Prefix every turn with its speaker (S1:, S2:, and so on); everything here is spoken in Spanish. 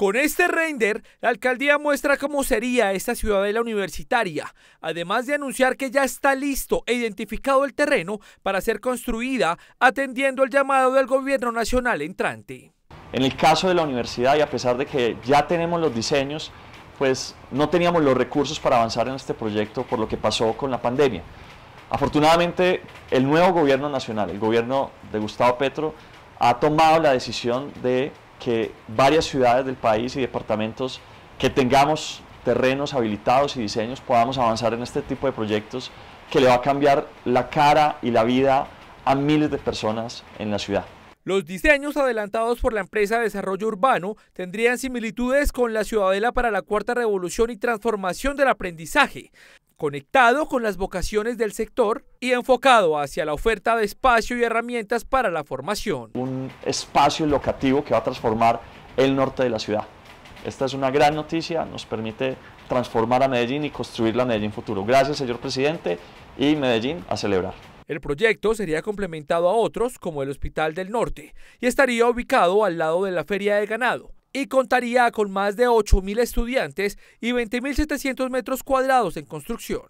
S1: Con este render, la alcaldía muestra cómo sería esta ciudadela universitaria, además de anunciar que ya está listo e identificado el terreno para ser construida, atendiendo el llamado del gobierno nacional entrante.
S2: En el caso de la universidad, y a pesar de que ya tenemos los diseños, pues no teníamos los recursos para avanzar en este proyecto por lo que pasó con la pandemia. Afortunadamente, el nuevo gobierno nacional, el gobierno de Gustavo Petro, ha tomado la decisión de que varias ciudades del país y departamentos que tengamos terrenos habilitados y diseños podamos avanzar en este tipo de proyectos que le va a cambiar la cara y la vida a miles de personas en la ciudad.
S1: Los diseños adelantados por la empresa de desarrollo urbano tendrían similitudes con la ciudadela para la cuarta revolución y transformación del aprendizaje conectado con las vocaciones del sector y enfocado hacia la oferta de espacio y herramientas
S2: para la formación. Un espacio locativo que va a transformar el norte de la ciudad. Esta es una gran noticia, nos permite transformar a Medellín y construir la Medellín futuro. Gracias, señor presidente, y Medellín a celebrar.
S1: El proyecto sería complementado a otros, como el Hospital del Norte, y estaría ubicado al lado de la Feria de Ganado, y contaría con más de 8.000 estudiantes y 20.700 metros cuadrados en construcción.